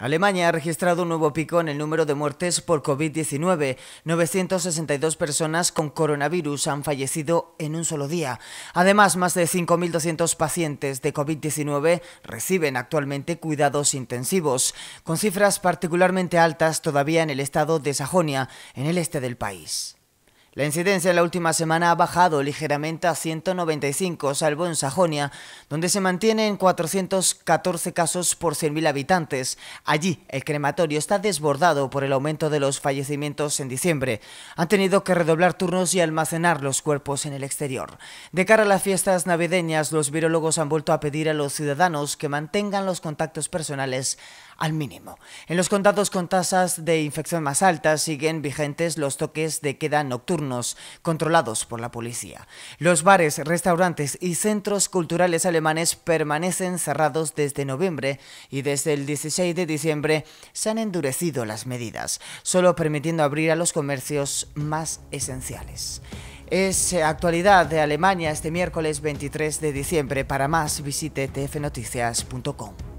Alemania ha registrado un nuevo pico en el número de muertes por COVID-19. 962 personas con coronavirus han fallecido en un solo día. Además, más de 5.200 pacientes de COVID-19 reciben actualmente cuidados intensivos, con cifras particularmente altas todavía en el estado de Sajonia, en el este del país. La incidencia en la última semana ha bajado ligeramente a 195, salvo en Sajonia, donde se mantienen 414 casos por 100.000 habitantes. Allí, el crematorio está desbordado por el aumento de los fallecimientos en diciembre. Han tenido que redoblar turnos y almacenar los cuerpos en el exterior. De cara a las fiestas navideñas, los virólogos han vuelto a pedir a los ciudadanos que mantengan los contactos personales al mínimo. En los condados con tasas de infección más altas siguen vigentes los toques de queda nocturnos controlados por la policía. Los bares, restaurantes y centros culturales alemanes permanecen cerrados desde noviembre y desde el 16 de diciembre se han endurecido las medidas, solo permitiendo abrir a los comercios más esenciales. Es actualidad de Alemania este miércoles 23 de diciembre. Para más visite tfnoticias.com.